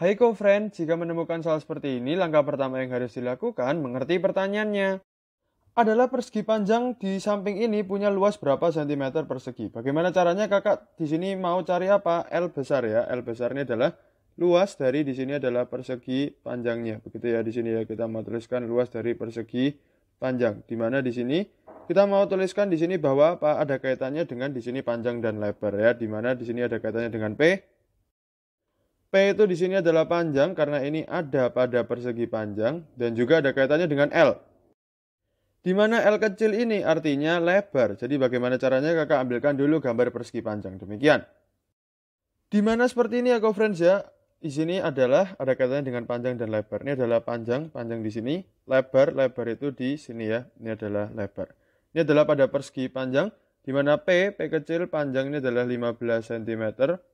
Hai co-friend, jika menemukan soal seperti ini, langkah pertama yang harus dilakukan mengerti pertanyaannya. Adalah persegi panjang di samping ini punya luas berapa sentimeter persegi? Bagaimana caranya kakak di sini mau cari apa? L besar ya, L besar ini adalah luas dari di sini adalah persegi panjangnya. Begitu ya di sini ya kita mau tuliskan luas dari persegi panjang. Di mana di sini kita mau tuliskan di sini bahwa apa ada kaitannya dengan di sini panjang dan lebar ya. Di mana di sini ada kaitannya dengan P P itu di sini adalah panjang karena ini ada pada persegi panjang dan juga ada kaitannya dengan L. Di mana L kecil ini artinya lebar. Jadi bagaimana caranya kakak ambilkan dulu gambar persegi panjang. Demikian. Di mana seperti ini ya friends ya. Di sini adalah ada kaitannya dengan panjang dan lebar. Ini adalah panjang, panjang di sini, lebar, lebar itu di sini ya. Ini adalah lebar. Ini adalah pada persegi panjang di mana P, P kecil panjangnya adalah 15 cm,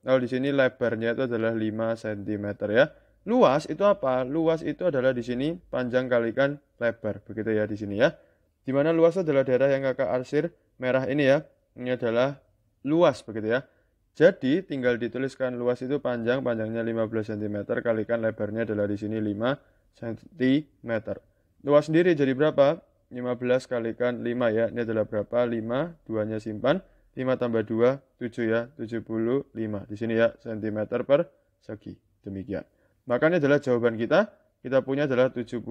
Nah, di sini lebarnya itu adalah 5 cm ya. Luas itu apa? Luas itu adalah di sini panjang kalikan lebar, begitu ya di sini ya. Di mana luas adalah daerah yang kakak arsir merah ini ya. Ini adalah luas begitu ya. Jadi tinggal dituliskan luas itu panjang, panjangnya 15 cm, kalikan lebarnya adalah di sini 5 cm. Luas sendiri jadi berapa? 15 kalikan 5 ya. Ini adalah berapa? 5, 2-nya simpan. 5 tambah 2, 7 ya. 75. Di sini ya, cm per segi. Demikian. Maka ini adalah jawaban kita. Kita punya adalah 75.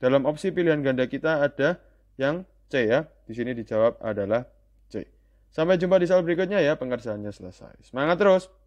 Dalam opsi pilihan ganda kita ada yang C ya. Di sini dijawab adalah C. Sampai jumpa di soal berikutnya ya. Pengerjaannya selesai. Semangat terus!